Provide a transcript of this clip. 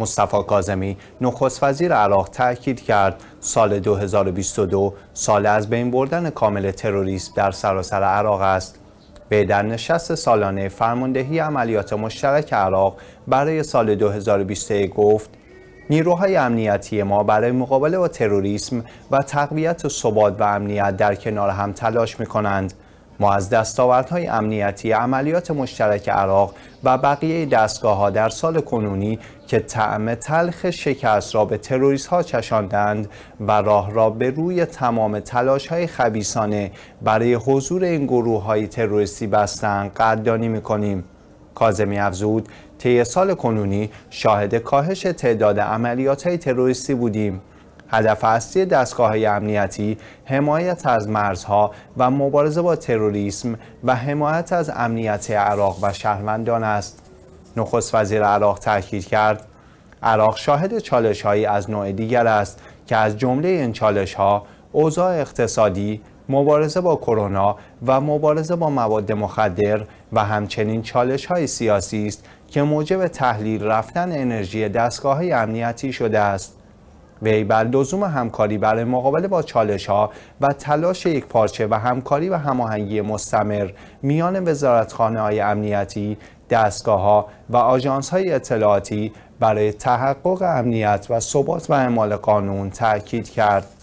مصطفی کاظمی نخست وزیر عراق تاکید کرد سال 2022 سال از بین بردن کامل تروریسم در سراسر عراق است به در نشست سالانه فرماندهی عملیات مشترک عراق برای سال 2023 گفت نیروهای امنیتی ما برای مقابله با تروریسم و تقویت ثبات و امنیت در کنار هم تلاش می کنند ما از دستاوردهای امنیتی عملیات مشترک عراق و بقیه دستگاه ها در سال کنونی که طعم تلخ شکست را به تروریست ها چشاندند و راه را به روی تمام تلاش های خبیسانه برای حضور این گروه های تروریستی بستن قدردانی میکنیم کازمی افزود طی سال کنونی شاهد کاهش تعداد عملیات های تروریستی بودیم هدف اصلی دستگاه امنیتی حمایت از مرزها و مبارزه با تروریسم و حمایت از امنیت عراق و شهروندان است. نخست وزیر عراق تاکید کرد عراق شاهد چالش هایی از نوع دیگر است که از جمله این چالش ها اوضاع اقتصادی، مبارزه با کرونا و مبارزه با مواد مخدر و همچنین چالش های سیاسی است که موجب تحلیل رفتن انرژی دستگاه امنیتی شده است. وی بر لزوم همکاری برای مقابله با چالش ها و تلاش یک پارچه و همکاری و هماهنگی مستمر میان وزارتخانه های امنیتی، دستگاه ها و آژانس های اطلاعاتی برای تحقق امنیت و ثبات و اعمال قانون تاکید کرد.